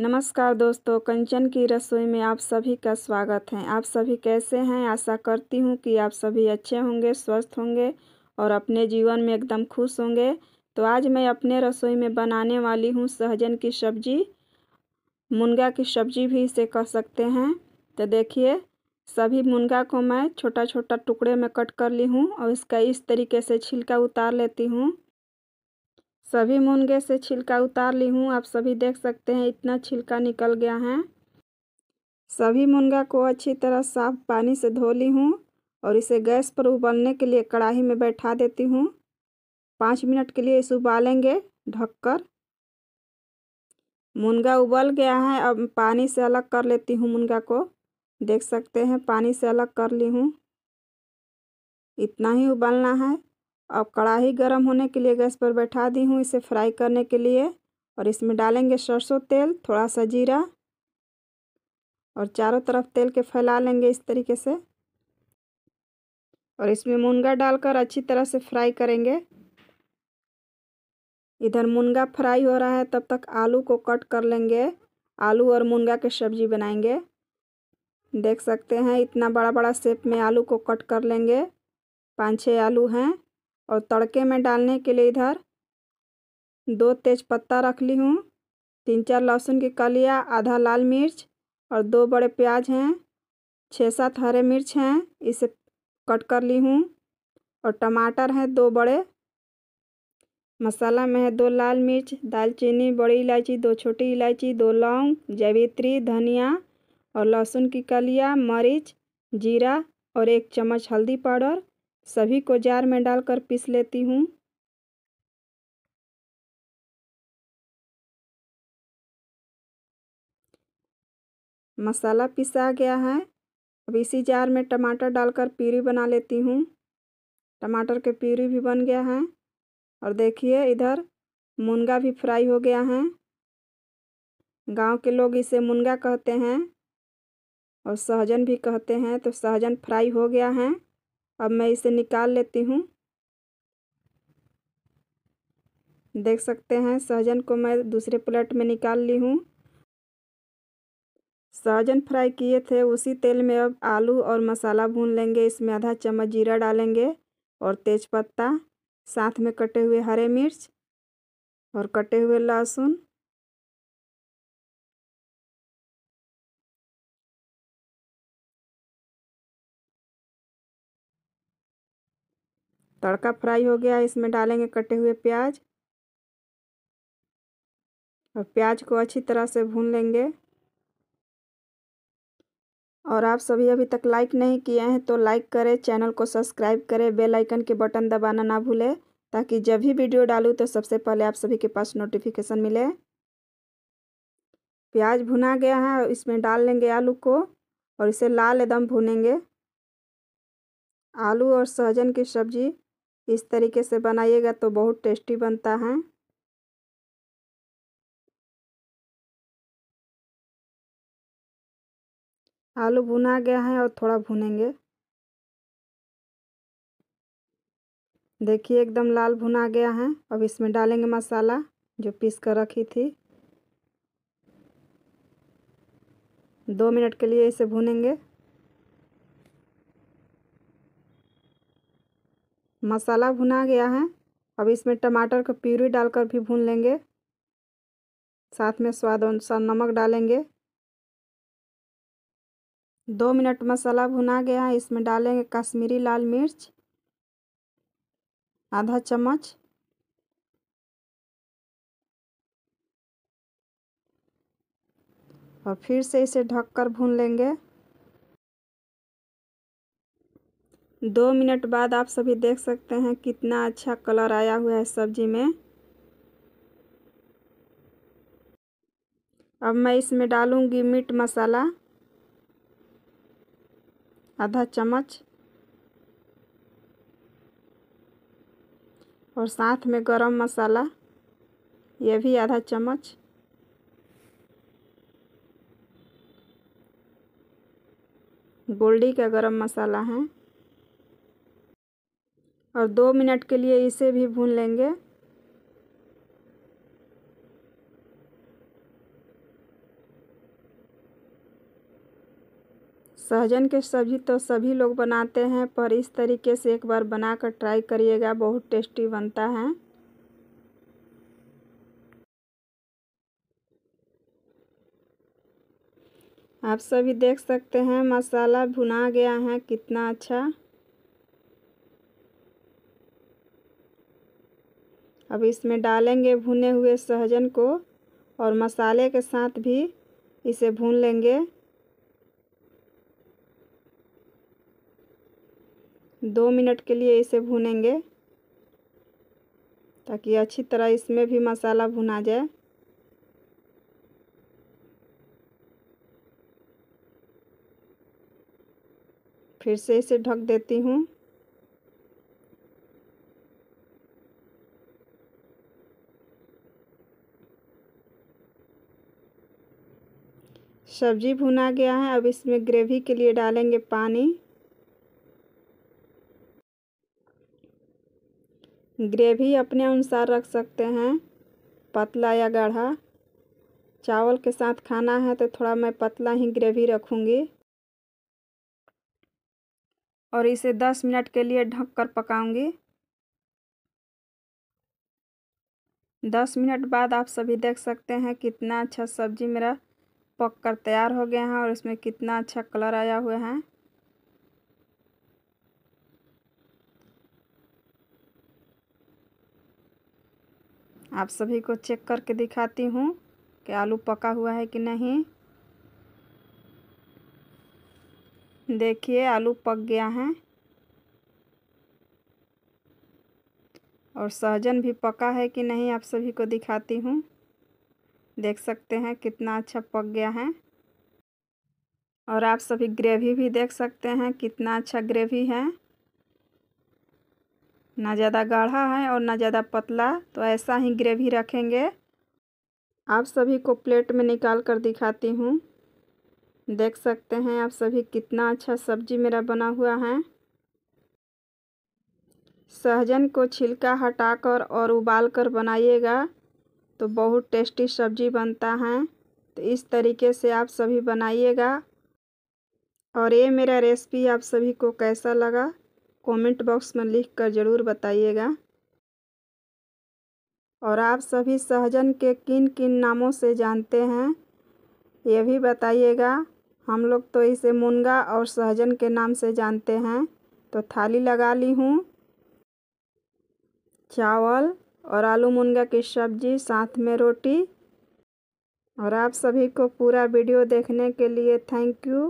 नमस्कार दोस्तों कंचन की रसोई में आप सभी का स्वागत है आप सभी कैसे हैं आशा करती हूँ कि आप सभी अच्छे होंगे स्वस्थ होंगे और अपने जीवन में एकदम खुश होंगे तो आज मैं अपने रसोई में बनाने वाली हूँ सहजन की सब्ज़ी मुनगा की सब्ज़ी भी इसे कह सकते हैं तो देखिए सभी मुनगा को मैं छोटा छोटा टुकड़े में कट कर ली हूँ और इसका इस तरीके से छिलका उतार लेती हूँ सभी मुनगे से छिलका उतार ली हूँ आप सभी देख सकते हैं इतना छिलका निकल गया है सभी मुनगा को अच्छी तरह साफ पानी से धो ली हूँ और इसे गैस पर उबलने के लिए कढ़ाई में बैठा देती हूँ पाँच मिनट के लिए इसे उबालेंगे ढककर मुनगा उबल गया है अब पानी से अलग कर लेती हूँ मुनगा को देख सकते हैं पानी से अलग कर ली हूँ इतना ही उबलना है अब कढ़ाई गर्म होने के लिए गैस पर बैठा दी हूँ इसे फ्राई करने के लिए और इसमें डालेंगे सरसों तेल थोड़ा सा जीरा और चारों तरफ तेल के फैला लेंगे इस तरीके से और इसमें मुनगा डालकर अच्छी तरह से फ्राई करेंगे इधर मुनगा फ्राई हो रहा है तब तक आलू को कट कर लेंगे आलू और मुनगा की सब्जी बनाएंगे देख सकते हैं इतना बड़ा बड़ा शेप में आलू को कट कर लेंगे पाँच छः आलू हैं और तड़के में डालने के लिए इधर दो तेज पत्ता रख ली हूँ तीन चार लहसुन की कलिया आधा लाल मिर्च और दो बड़े प्याज हैं छः सात हरे मिर्च हैं इसे कट कर ली हूँ और टमाटर हैं दो बड़े मसाला में है दो लाल मिर्च दालचीनी बड़ी इलायची दो छोटी इलायची दो लौंग जवित्री धनिया और लहसुन की कलिया मरीच जीरा और एक चम्मच हल्दी पाउडर सभी को जार में डालकर पीस लेती हूँ मसाला पिसा गया है अब इसी जार में टमाटर डालकर प्यूरी बना लेती हूँ टमाटर के प्यूरी भी बन गया है और देखिए इधर मुनगा भी फ्राई हो गया है गांव के लोग इसे मुनगा कहते हैं और सहजन भी कहते हैं तो सहजन फ्राई हो गया है अब मैं इसे निकाल लेती हूँ देख सकते हैं सहजन को मैं दूसरे प्लेट में निकाल ली हूँ सहजन फ्राई किए थे उसी तेल में अब आलू और मसाला भून लेंगे इसमें आधा चम्मच जीरा डालेंगे और तेज़पत्ता साथ में कटे हुए हरे मिर्च और कटे हुए लहसुन तड़का फ्राई हो गया इसमें डालेंगे कटे हुए प्याज और प्याज को अच्छी तरह से भून लेंगे और आप सभी अभी तक लाइक नहीं किए हैं तो लाइक करें चैनल को सब्सक्राइब करें बेल आइकन के बटन दबाना ना भूलें ताकि जब भी वीडियो डालूँ तो सबसे पहले आप सभी के पास नोटिफिकेशन मिले प्याज भुना गया है इसमें डाल लेंगे आलू को और इसे लाल एकदम भुनेंगे आलू और सहजन की सब्ज़ी इस तरीके से बनाइएगा तो बहुत टेस्टी बनता है आलू भुना गया है और थोड़ा भुनेंगे देखिए एकदम लाल भुना गया है अब इसमें डालेंगे मसाला जो पीस कर रखी थी दो मिनट के लिए इसे भुनेंगे मसाला भुना गया है अब इसमें टमाटर का प्यूरी डालकर भी भून लेंगे साथ में स्वाद अनुसार नमक डालेंगे दो मिनट मसाला भुना गया है इसमें डालेंगे कश्मीरी लाल मिर्च आधा चम्मच और फिर से इसे ढककर भून लेंगे दो मिनट बाद आप सभी देख सकते हैं कितना अच्छा कलर आया हुआ है सब्जी में अब मैं इसमें डालूंगी मीट मसाला आधा चम्मच और साथ में गरम मसाला ये भी आधा चम्मच गोल्डी का गरम मसाला है और दो मिनट के लिए इसे भी भून लेंगे सहजन के सब्जी तो सभी लोग बनाते हैं पर इस तरीके से एक बार बना कर ट्राई करिएगा बहुत टेस्टी बनता है आप सभी देख सकते हैं मसाला भुना गया है कितना अच्छा अब इसमें डालेंगे भुने हुए सहजन को और मसाले के साथ भी इसे भून लेंगे दो मिनट के लिए इसे भूनेंगे ताकि अच्छी तरह इसमें भी मसाला भुना जाए फिर से इसे ढक देती हूँ सब्जी भुना गया है अब इसमें ग्रेवी के लिए डालेंगे पानी ग्रेवी अपने अनुसार रख सकते हैं पतला या गाढ़ा चावल के साथ खाना है तो थोड़ा मैं पतला ही ग्रेवी रखूँगी और इसे दस मिनट के लिए ढक कर पकाऊँगी दस मिनट बाद आप सभी देख सकते हैं कितना अच्छा सब्जी मेरा पक कर तैयार हो गया है और इसमें कितना अच्छा कलर आया हुआ है आप सभी को चेक करके दिखाती हूँ कि आलू पका हुआ है कि नहीं देखिए आलू पक गया है और सहजन भी पका है कि नहीं आप सभी को दिखाती हूँ देख सकते हैं कितना अच्छा पक गया है और आप सभी ग्रेवी भी देख सकते हैं कितना अच्छा ग्रेवी है ना ज़्यादा गाढ़ा है और ना ज़्यादा पतला तो ऐसा ही ग्रेवी रखेंगे आप सभी को प्लेट में निकाल कर दिखाती हूँ देख सकते हैं आप सभी कितना अच्छा सब्जी मेरा बना हुआ है सहजन को छिलका हटाकर और उबाल कर बनाइएगा तो बहुत टेस्टी सब्ज़ी बनता है तो इस तरीके से आप सभी बनाइएगा और ये मेरा रेसिपी आप सभी को कैसा लगा कमेंट बॉक्स में लिख कर ज़रूर बताइएगा और आप सभी सहजन के किन किन नामों से जानते हैं ये भी बताइएगा हम लोग तो इसे मुनगा और सहजन के नाम से जानते हैं तो थाली लगा ली हूँ चावल और आलू मुनगा की सब्ज़ी साथ में रोटी और आप सभी को पूरा वीडियो देखने के लिए थैंक यू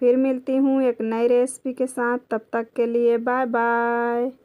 फिर मिलती हूँ एक नई रेसिपी के साथ तब तक के लिए बाय बाय